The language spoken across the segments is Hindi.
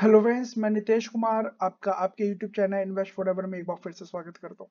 हेलो फ्रेंड्स मैं नितेश कुमार आपका आपके YouTube channel invest forever में एक बार फिर से स्वागत करता हूँ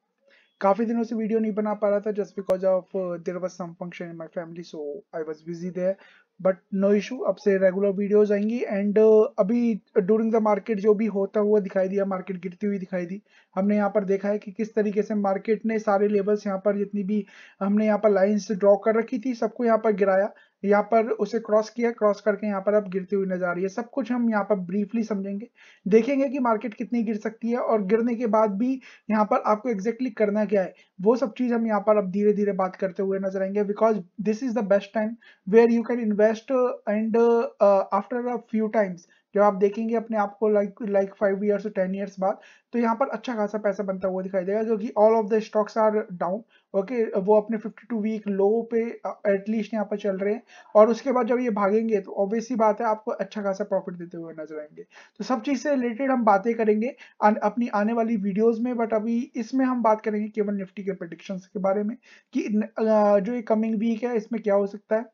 काफी दिनों से वीडियो नहीं बना पा रहा था just because of there was some function in my family so I was busy there but no issue अब से रेगुलर वीडियोज आएंगी एंड uh, अभी ड्यूरिंग द मार्केट जो भी होता हुआ दिखाई दिया मार्केट गिरती हुई दिखाई दी हमने यहाँ पर देखा है कि किस तरीके से मार्केट ने सारे लेवल्स यहाँ पर जितनी भी हमने यहाँ पर लाइन्स ड्रॉ कर रखी थी सबको यहाँ पर गिराया यहाँ पर उसे क्रॉस किया क्रॉस करके यहाँ पर अब गिरती हुई नजर आ रही है सब कुछ हम यहाँ पर ब्रीफली समझेंगे देखेंगे कि मार्केट कितनी गिर सकती है और गिरने के बाद भी यहाँ पर आपको एग्जैक्टली करना क्या है वो सब चीज हम यहाँ पर अब धीरे धीरे बात करते हुए नजर आएंगे because this is the best time where you can invest best and after a few times जब आप देखेंगे अपने आप को like like five years ten years बाद तो यहाँ पर अच्छा खासा पैसा बनता हुआ दिखाई देगा क्योंकि all of the stocks are down okay वो अपने 52 वीक लो पे एटलीस्ट uh, यहाँ पर चल रहे हैं और उसके बाद जब ये भागेंगे तो ऑब्वियसली बात है आपको अच्छा खासा प्रॉफिट देते हुए नजर आएंगे तो सब चीज़ से रिलेटेड हम बातें करेंगे अपनी आने वाली वीडियोज में बट अभी इसमें हम बात करेंगे केवल निफ्टी के प्रडिक्शंस के बारे में कि uh, जो ये कमिंग वीक है इसमें क्या हो सकता है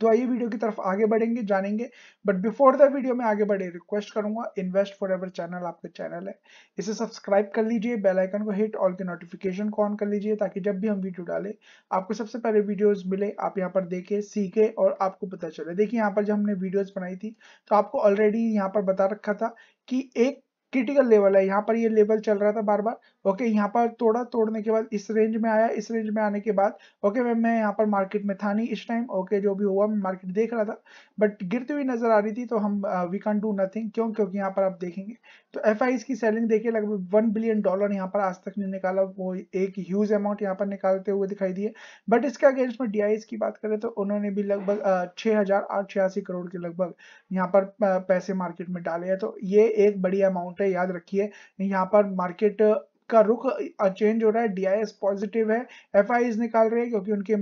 तो आइए वीडियो की तरफ आगे बढ़ेंगे जानेंगे बट बिफोर द वीडियो में आगे बढ़े रिक्वेस्ट करूंगा इन्वेस्ट फॉर एवर चैनल आपका चैनल है इसे सब्सक्राइब कर लीजिए बेल आइकन को हिट ऑल के नोटिफिकेशन को ऑन कर लीजिए ताकि जब भी हम वीडियो डालें आपको सबसे पहले वीडियोस मिले आप यहाँ पर देखें सीखे और आपको पता चले देखिए यहाँ पर जब हमने वीडियोज बनाई थी तो आपको ऑलरेडी यहाँ पर बता रखा था कि एक क्रिटिकल लेवल है यहाँ पर ये लेवल चल रहा था बार बार ओके यहाँ पर तोड़ा तोड़ने के बाद इस रेंज में आया इस रेंज में आने के बाद ओके मैम मैं यहाँ पर मार्केट में था नहीं इस टाइम ओके जो भी हुआ मैं मार्केट देख रहा था बट गिरती हुई नजर आ रही थी तो हम वी कैन डू नथिंग क्यों क्योंकि यहाँ पर आप देखेंगे तो एफ की सेलिंग देखिए लगभग वन बिलियन डॉलर यहाँ पर आज तक नहीं निकाला वो एक ह्यूज अमाउंट यहाँ पर निकालते हुए दिखाई दिए बट इसके अगेंस्ट में डी की बात करें तो उन्होंने भी लगभग uh, छह हजार करोड़ के लगभग यहाँ पर uh, पैसे मार्केट में डाले हैं तो ये एक बड़ी अमाउंट है है याद रखिए यहाँ पर मार्केट का रुख चेंज हो रहा है डीआईएस पॉजिटिव है एफ निकाल रहे हैं क्योंकि उनके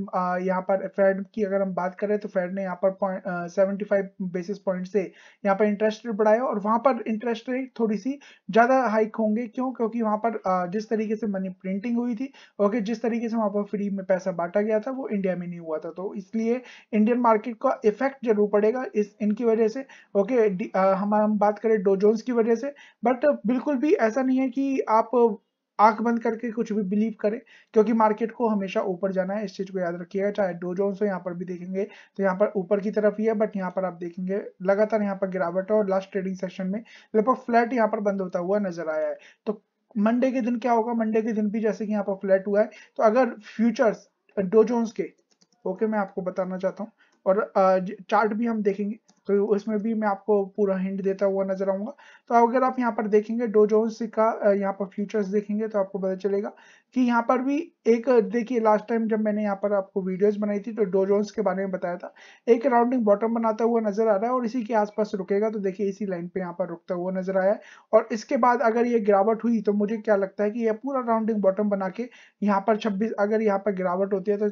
यहाँ पर फेड की अगर हम बात करें तो फेड ने यहाँ पर सेवेंटी फाइव बेसिस पॉइंट से यहाँ पर इंटरेस्ट रेट बढ़ाया और वहाँ पर इंटरेस्ट रेट थोड़ी सी ज़्यादा हाइक होंगे क्यों क्योंकि वहाँ पर जिस तरीके से मनी प्रिंटिंग हुई थी ओके जिस तरीके से वहाँ पर फ्री में पैसा बांटा गया था वो इंडिया में नहीं हुआ था तो इसलिए इंडियन मार्केट का इफेक्ट जरूर पड़ेगा इस इनकी वजह से ओके हम बात करें डोजोन्स की वजह से बट बिल्कुल भी ऐसा नहीं है कि आप आंख बंद करके कुछ भी बिलीव करें क्योंकि मार्केट को हमेशा ऊपर जाना है इस चीज को याद रखिएगा चाहे डो जोन्स हो यहाँ पर भी देखेंगे तो यहाँ पर ऊपर की तरफ ही है बट यहाँ पर आप देखेंगे लगातार यहाँ पर गिरावट है और लास्ट ट्रेडिंग सेशन में लगभग फ्लैट यहाँ पर बंद होता हुआ नजर आया है तो मंडे के दिन क्या होगा मंडे के दिन भी जैसे कि यहाँ पर फ्लैट हुआ है तो अगर फ्यूचर्स डो जोन्स के ओके मैं आपको बताना चाहता हूँ और चार्ट भी हम देखेंगे तो उसमें भी मैं आपको पूरा हिंट देता हुआ नजर आऊंगा तो अगर आप यहाँ पर देखेंगे डो जोन्स का यहाँ पर फ्यूचर्स देखेंगे तो आपको पता चलेगा कि यहाँ पर भी एक देखिए लास्ट टाइम जब मैंने यहाँ पर आपको वीडियोस बनाई थी तो डो के बारे में बताया था एक राउंडिंग बॉटम बनाता हुआ नजर आ रहा है और इसी के आसपास रुकेगा तो देखिए इसी लाइन पे यहाँ पर रुकता हुआ नजर आया है और इसके बाद अगर ये गिरावट हुई तो मुझे क्या लगता है कि यह पूरा राउंडिंग बॉटम बना के यहाँ पर छब्बीस अगर यहाँ पर गिरावट होती है तो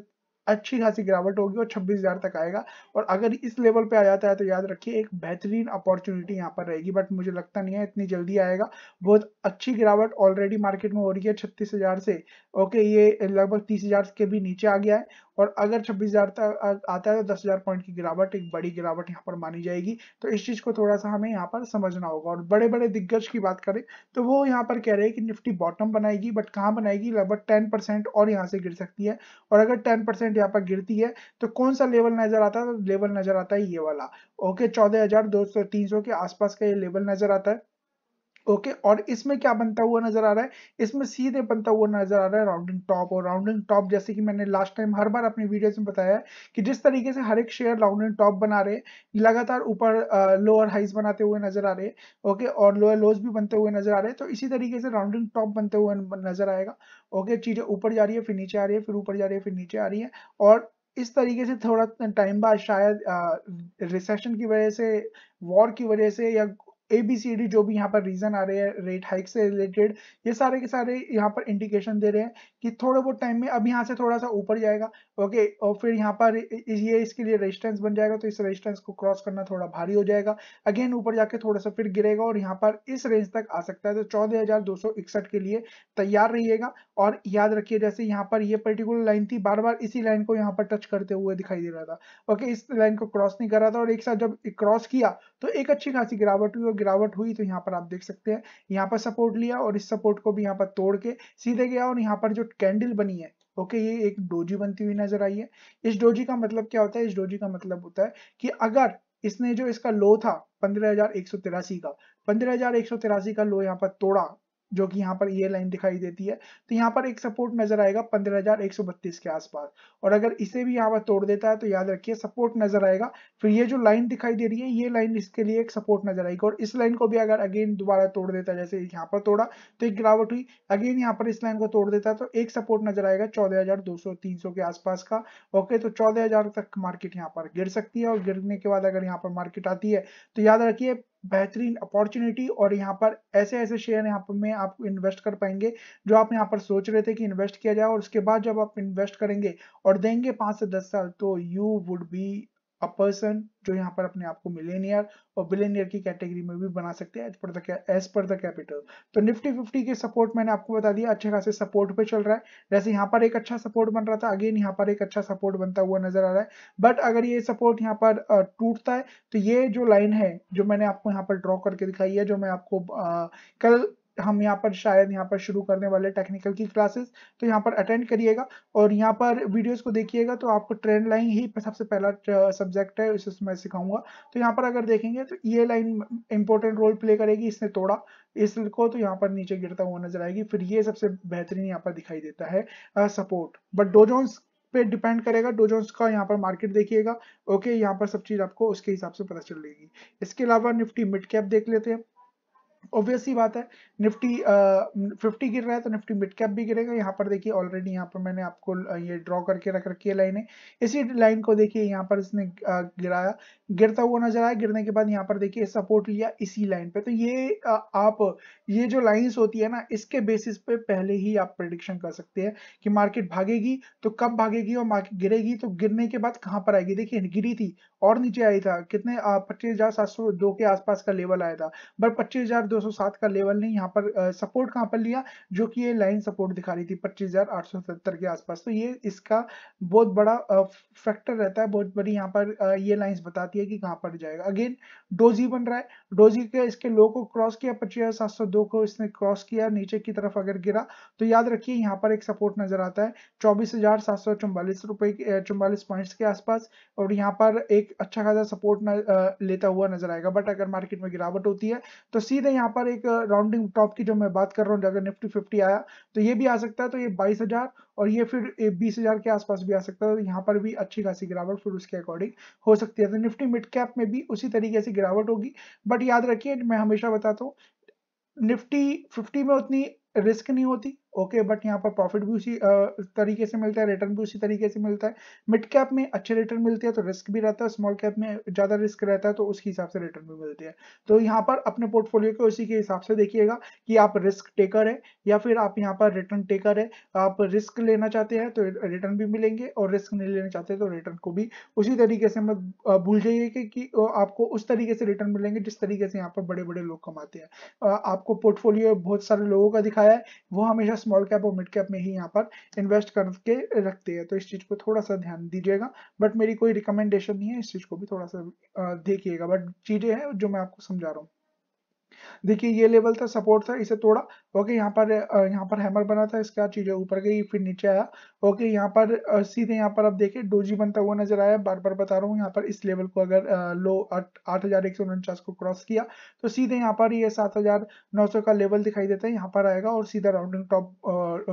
अच्छी खासी गिरावट होगी और 26,000 तक आएगा और अगर इस लेवल पे आ जाता है तो याद रखिए एक बेहतरीन अपॉर्चुनिटी यहाँ पर रहेगी बट मुझे लगता नहीं है इतनी जल्दी आएगा बहुत अच्छी गिरावट ऑलरेडी मार्केट में हो रही है छत्तीस से ओके ये लगभग तीस के भी नीचे आ गया है और अगर 26,000 तक आता है तो 10,000 पॉइंट की गिरावट एक बड़ी गिरावट यहाँ पर मानी जाएगी तो इस चीज को थोड़ा सा हमें यहाँ पर समझना होगा और बड़े बड़े दिग्गज की बात करें तो वो यहाँ पर कह रहे हैं कि निफ्टी बॉटम बनाएगी बट कहाँ बनाएगी लगभग टेन और यहाँ से गिर सकती है और अगर टेन परसेंट यहाँ पर गिरती है तो कौन सा लेवल नजर आता है तो लेवल नजर आता है ये वाला ओके चौदह हजार दो सौ तीन सौ के आसपास का ये लेवल नजर आता है ओके okay, और इसमें क्या बनता हुआ नजर आ रहा है इसमें सीधे बनता हुआ नजर आ रहा है राउंडिंग टॉप और राउंडिंग टॉप जैसे कि मैंने लास्ट टाइम हर बार अपनी वीडियोस में बताया है कि जिस तरीके से हर एक शेयर राउंडिंग टॉप बना रहे हैं लगातार ऊपर लोअर हाइज बनाते हुए नजर आ रहे हैं ओके okay, और लोअर लोज भी बनते हुए नजर आ रहे हैं तो इसी तरीके से राउंडिंग टॉप बनते हुए नजर आएगा ओके okay, चीजें ऊपर जा रही है फिर नीचे आ रही है फिर ऊपर जा रही है फिर नीचे आ रही है और इस तरीके से थोड़ा टाइम बाद शायद रिसेशन की वजह से वॉर की वजह से या ए बी सी डी जो भी यहाँ पर रीजन आ रहे हैं रेट हाइक से रिलेटेड ये सारे के सारे यहाँ पर इंडिकेशन दे रहे हैं कि थोड़े बहुत टाइम में अब यहाँ से थोड़ा सा ऊपर जाएगा ओके और फिर यहाँ पर ये इसके लिए रेजिस्टेंस बन जाएगा तो इस रेजिस्टेंस को क्रॉस करना थोड़ा भारी हो जाएगा अगेन ऊपर जाके थोड़ा सा फिर गिरेगा और यहाँ पर इस रेंज तक आ सकता है तो चौदह के लिए तैयार रहिएगा और याद रखिए जैसे यहाँ पर ये पर्टिकुलर लाइन थी बार बार इसी लाइन को यहाँ पर टच करते हुए दिखाई दे रहा था ओके इस लाइन को क्रॉस नहीं कर रहा था और एक साथ जब क्रॉस किया तो एक अच्छी खासी गिरावट हुई गिरावट हुई तो यहाँ पर आप देख सकते हैं यहाँ पर सपोर्ट लिया और इस सपोर्ट को भी यहाँ पर तोड़ के सीधे गया और यहाँ पर जो कैंडल बनी है ओके ये एक डोजी बनती हुई नजर आई है इस डोजी का मतलब क्या होता है इस डोजी का मतलब होता है कि अगर इसने जो इसका लो था पंद्रह का पंद्रह का लो यहाँ पर तोड़ा जो कि यहाँ पर ये लाइन दिखाई देती है तो यहाँ पर एक सपोर्ट नजर आएगा 15,132 के आसपास और अगर इसे भी यहाँ पर तोड़ देता है तो याद रखिए सपोर्ट नजर आएगा फिर ये जो लाइन दिखाई दे रही है ये लाइन इसके लिए एक सपोर्ट नजर आएगी और इस लाइन को भी अगर अगेन दोबारा तोड़ देता है जैसे यहाँ पर तोड़ा तो एक गिरावट हुई अगेन यहाँ पर इस लाइन को तोड़ देता है तो एक सपोर्ट नजर आएगा चौदह हजार दो सौ तीन सौ के आसपास का ओके तो चौदह हजार तक मार्केट यहाँ पर गिर सकती है और गिरने के बाद अगर यहाँ पर मार्केट आती है तो याद रखिए बेहतरीन अपॉर्चुनिटी और यहाँ पर ऐसे ऐसे शेयर यहाँ पर में आप इन्वेस्ट कर पाएंगे जो आप यहाँ पर सोच रहे थे कि इन्वेस्ट किया जाए और उसके बाद जब आप इन्वेस्ट करेंगे और देंगे पाँच से दस साल तो you would be a person जो यहाँ पर अपने आप को मिलेनियर और बिलेनियर की कैटेगरी में भी बना सकते हैं as per the as per the capital तो निफ्टी फिफ्टी के सपोर्ट मैंने आपको बता दिया अच्छे खासे सपोर्ट पे चल रहा है जैसे यहाँ पर एक अच्छा सपोर्ट बन रहा था अगेन यहाँ पर एक अच्छा सपोर्ट बनता हुआ नजर आ रहा है बट अगर ये सपोर्ट यहाँ पर टूटता है तो ये जो लाइन है जो मैंने आपको यहाँ पर ड्रॉ करके दिखाई है जो मैं आपको आ, कल हम यहाँ पर शायद यहाँ पर शुरू करने वाले टेक्निकल की क्लासेस तो यहाँ पर अटेंड करिएगा और यहाँ पर वीडियोस को देखिएगा तो आपको ट्रेंड लाइन ही सबसे पहला सब्जेक्ट है उसे मैं सिखाऊंगा तो यहाँ पर अगर देखेंगे तो ये लाइन इंपॉर्टेंट रोल प्ले करेगी इसने तोड़ा इसको तो यहाँ पर नीचे गिरता हुआ नजर आएगी फिर ये सबसे बेहतरीन यहाँ पर दिखाई देता है सपोर्ट बट डोजोन्स पे डिपेंड करेगा डोजोन्स का यहाँ पर मार्केट देखिएगा ओके यहाँ पर सब चीज आपको उसके हिसाब से पता चलेगी इसके अलावा निफ्टी मिड कैप देख लेते हैं ऑब्वियस ही बात है निफ्टी फिफ्टी गिर रहा है तो निफ्टी मिड कैप भी गिरेगा यहाँ पर देखिए ऑलरेडी यहाँ पर मैंने आपको ये ड्रॉ करके रख रखी है लाइनें इसी लाइन को देखिए यहाँ पर इसने गिराया गिरता हुआ नजर आया गिरने के बाद यहाँ पर देखिए सपोर्ट लिया इसी लाइन पे तो ये आप ये जो लाइन्स होती है ना इसके बेसिस पे पहले ही आप प्रडिक्शन कर सकते हैं कि मार्केट भागेगी तो कब भागेगी और मार्केट गिरेगी तो गिरने के बाद कहाँ पर आएगी देखिए गिरी थी और नीचे आई था कितने पच्चीस हजार के आसपास का लेवल आया था बट पच्चीस हजार दो 2207 का लेवल ने यहाँ पर सपोर्ट कहाँ पर लिया जो कि ये लाइन सपोर्ट दिखा रही थी 25,870 के आसपास तो ये इसका बहुत बड़ा फैक्टर रहता है बहुत बड़ी यहाँ पर ये लाइंस बताती है कि कहाँ पर जाएगा अगेन डोजी बन रहा है डोजी के इसके लो को क्रॉस किया पच्चीस को इसने क्रॉस किया नीचे की तरफ अगर गिरा तो याद रखिए यहाँ पर एक सपोर्ट नजर आता है चौबीस रुपए चौबालीस पॉइंट्स के आसपास और यहाँ पर एक अच्छा खासा सपोर्ट न, लेता हुआ नजर आएगा बट अगर मार्केट में गिरावट होती है तो सीधे यहाँ पर एक राउंडिंग टॉप की जो मैं बात कर रहा हूँ अगर निफ्टी फिफ्टी आया तो ये भी आ सकता है तो ये बाईस हजार और ये फिर बीस हजार के आसपास भी आ सकता है तो यहाँ पर भी अच्छी खासी गिरावट फिर उसके अकॉर्डिंग हो सकती है तो निफ्टी मिड कैप में भी उसी तरीके से गिरावट होगी बट याद रखिए मैं हमेशा बताता हूँ निफ्टी फिफ्टी में उतनी रिस्क नहीं होती ओके okay, बट यहाँ पर प्रॉफिट भी उसी तरीके से मिलता है रिटर्न भी उसी तरीके से मिलता है मिड कैप में अच्छे रिटर्न मिलते हैं तो रिस्क भी रहता है स्मॉल कैप में ज़्यादा रिस्क रहता है तो उसके हिसाब से रिटर्न भी मिलते हैं तो यहाँ पर अपने पोर्टफोलियो के उसी के हिसाब से देखिएगा कि आप रिस्क टेकर है या फिर आप यहाँ पर रिटर्न टेकर है आप रिस्क लेना चाहते हैं तो रिटर्न भी मिलेंगे और रिस्क नहीं लेना चाहते तो रिटर्न को भी उसी तरीके से मत भूल जाइए कि, कि आपको उस तरीके से रिटर्न मिलेंगे जिस तरीके से यहाँ पर बड़े बड़े लोग कमाते हैं आपको पोर्टफोलियो बहुत सारे लोगों का दिखाया है वो हमेशा स्मॉल कैप और मिड कैप में ही यहाँ पर इन्वेस्ट करके रखते हैं तो इस चीज को थोड़ा सा ध्यान दीजिएगा बट मेरी कोई रिकमेंडेशन नहीं है इस चीज को भी थोड़ा सा देखिएगा बट चीजें हैं जो मैं आपको समझा रहा हूँ देखिए ये लेवल था सपोर्ट था इसे तोड़ा ओके यहाँ पर यहाँ पर हैमर बना था इसका चीजें ऊपर गई फिर नीचे आया ओके यहाँ पर सीधे यहाँ पर आप देखिए डोजी बनता हुआ नजर आया बार बार बता रहा हूँ यहाँ पर इस लेवल को अगर लो आठ हजार एक सौ उनचास को क्रॉस किया तो सीधे यहाँ पर ये सात हजार नौ सौ का लेवल दिखाई देता है यहाँ पर आएगा और सीधा राउंडिंग टॉप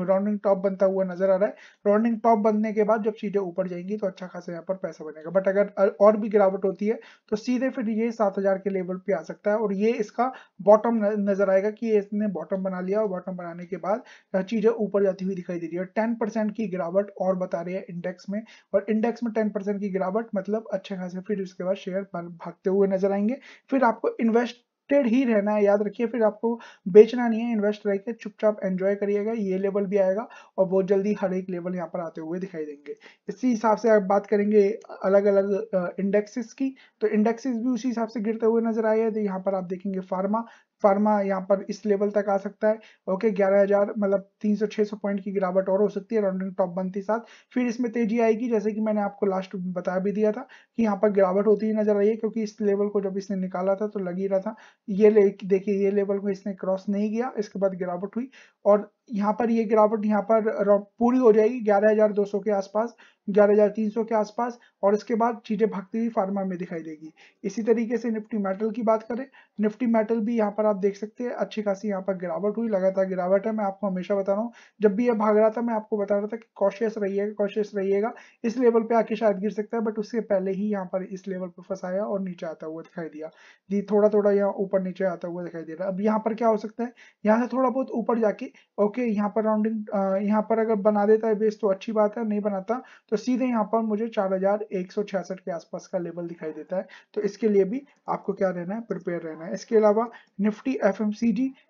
राउंडिंग टॉप बनता हुआ नजर आ रहा है राउंडिंग टॉप बनने के बाद जब चीजें ऊपर जाएंगी तो अच्छा खासा यहाँ पर पैसा बनेगा बट अगर और भी गिरावट होती है तो सीधे फिर ये सात हजार के लेवल पे आ सकता है और ये इसका बॉटम नजर आएगा कि इसने बॉटम बना लिया और बॉटम बनाने के बाद चीजें ऊपर जाती हुई दिखाई दे रही है टेन परसेंट की गिरावट और बता रही है इंडेक्स में और इंडेक्स में टेन परसेंट की गिरावट मतलब अच्छे खासे फिर उसके बाद शेयर भागते हुए नजर आएंगे फिर आपको इन्वेस्ट कनेक्टेड ही रहना है याद रखिए फिर आपको बेचना नहीं है इन्वेस्ट रह के चुपचाप एंजॉय करिएगा ये लेवल भी आएगा और बहुत जल्दी हर एक लेवल यहाँ पर आते हुए दिखाई देंगे इसी हिसाब से आप बात करेंगे अलग अलग इंडेक्सेस की तो इंडेक्सेस भी उसी हिसाब से गिरते हुए नजर आए हैं तो यहाँ पर आप देखेंगे फार्मा फार्मा यहाँ पर इस लेवल तक आ सकता है ओके ग्यारह हजार मतलब तीन सौ छह सौ पॉइंट की गिरावट और हो सकती है राउंडिंग टॉप बनती साथ फिर इसमें तेजी आएगी जैसे कि मैंने आपको लास्ट बता भी दिया था कि यहाँ पर गिरावट होती ही नजर आई है क्योंकि इस लेवल को जब इसने निकाला था तो लग ही रहा था ये देखिए ये लेवल को इसने क्रॉस नहीं किया इसके बाद गिरावट हुई और यहाँ पर ये गिरावट यहाँ पर पूरी हो जाएगी 11,200 के आसपास 11,300 के आसपास और इसके बाद चीजें भागती हुई फार्मा में दिखाई देगी इसी तरीके से निफ्टी मेटल की बात करें निफ्टी मेटल भी यहाँ पर आप देख सकते हैं अच्छी खासी यहाँ पर गिरावट हुई लगातार गिरावट है मैं आपको हमेशा बता रहा हूँ जब भी यह भाग रहा था मैं आपको बता रहा था कि कॉशियस रहिएगा कॉशियस रहिएगा इस लेवल पे आके शायद गिर सकता है बट उससे पहले ही यहाँ पर इस लेवल पर फंसाया और नीचे आता हुआ दिखाई दिया जी थोड़ा थोड़ा यहाँ ऊपर नीचे आता हुआ दिखाई दे रहा है अब यहाँ पर क्या हो सकता है यहाँ से थोड़ा बहुत ऊपर जाके ओके ओके यहाँ पर राउंडिंग यहाँ पर अगर बना देता है बेस तो अच्छी बात है नहीं बनाता तो सीधे यहाँ पर मुझे चार के आसपास का लेवल दिखाई देता है तो इसके लिए भी आपको क्या रहना है प्रिपेयर रहना है इसके अलावा निफ्टी एफ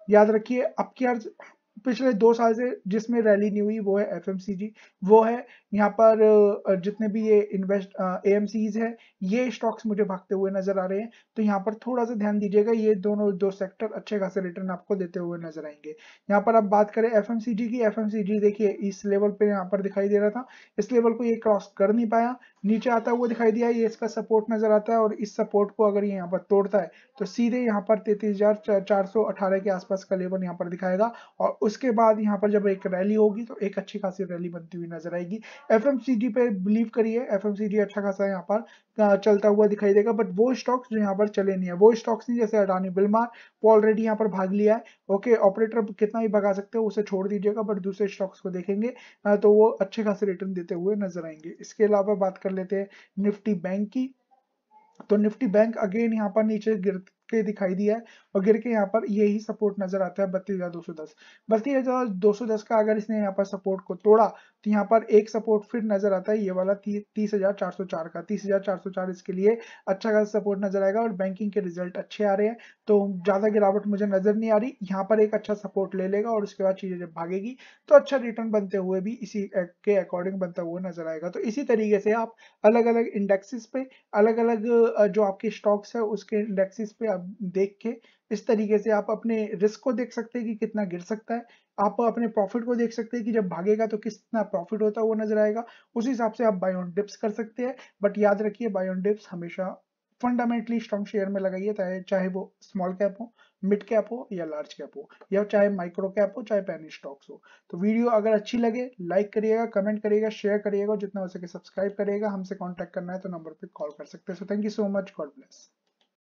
याद रखिए अब क्या पिछले दो साल से जिसमें रैली नहीं हुई वो है एफ वो है यहाँ पर जितने भी ये इन्वेस्ट ए है ये स्टॉक्स मुझे भागते हुए नजर आ रहे हैं तो यहाँ पर थोड़ा सा ध्यान दीजिएगा ये दोनों दो सेक्टर अच्छे खासे रिटर्न आपको देते हुए नजर आएंगे यहाँ पर आप बात करें एफ की एफ देखिए इस लेवल पे यहाँ पर दिखाई दे रहा था इस लेवल को ये क्रॉस कर नहीं पाया नीचे आता हुआ दिखाई दिया ये इसका सपोर्ट नजर आता है और इस सपोर्ट को अगर ये यहाँ पर तोड़ता है तो सीधे यहाँ पर तैतीस के आसपास का लेवल यहाँ पर दिखाएगा और उसके बाद यहाँ पर जब एक रैली होगी तो एक अच्छी खासी रैली बनती हुई नजर आएगी एफ एम सी डी पे बिलीव करिए एफ एम सी डी अच्छा खासा यहाँ पर चलता हुआ दिखाई देगा बट वो स्टॉक्स जो यहाँ पर चले नहीं है वो स्टॉक्स नहीं जैसे अडानी बिलमार वो ऑलरेडी यहाँ पर भाग लिया है ओके ऑपरेटर कितना भी भगा सकते हो उसे छोड़ दीजिएगा बट दूसरे स्टॉक्स को देखेंगे तो वो अच्छे खासे रिटर्न देते हुए नजर आएंगे इसके अलावा बात कर लेते हैं निफ्टी बैंक की तो निफ्टी बैंक अगेन यहाँ पर नीचे गिर के दिखाई दिया है और गिर के यहाँ पर यही सपोर्ट नजर आता है बत्तीस हजार दो सौ दस बत्तीस हजार दो सौ दस का अगर इसने यहाँ पर सपोर्ट को तोड़ा तो यहाँ पर एक सपोर्ट फिर नजर आता है ये वाला तीस हजार चार सौ चार का तीस हजार चार सौ चार इसके लिए अच्छा खासा सपोर्ट नजर आएगा और बैंकिंग के रिजल्ट अच्छे आ रहे हैं तो ज्यादा गिरावट मुझे नजर नहीं आ रही यहाँ पर एक अच्छा सपोर्ट ले लेगा और उसके बाद चीजें जब भागेगी तो अच्छा रिटर्न बनते हुए भी इसी के अकॉर्डिंग बनता हुआ नजर आएगा तो इसी तरीके से आप अलग अलग इंडेक्सेस पे अलग अलग जो आपके स्टॉक्स है उसके इंडेक्सेस पे आप देख के इस तरीके से आप अपने रिस्क को देख सकते हैं कि कितना गिर सकता है आप अपने प्रॉफिट को देख सकते हैं कि जब भागेगा तो कितना प्रॉफिट होता हुआ नजर आएगा उस हिसाब से आप बायोन डिप्स कर सकते हैं बट याद रखिए बायोन डिप्स हमेशा फंडामेंटली स्ट्रॉन्ग शेयर में लगाइए चाहे वो स्मॉल कैप हो मिड कैप हो या लार्ज कैप हो या चाहे माइक्रो कैप हो चाहे पैनी स्टॉक्स हो तो वीडियो अगर अच्छी लगे लाइक करिएगा कमेंट करिएगा शेयर करिएगा जितना हो सके सब्सक्राइब करिएगा हमसे कॉन्टैक्ट करना है तो नंबर पर कॉल कर सकते हैं so thank you so much God bless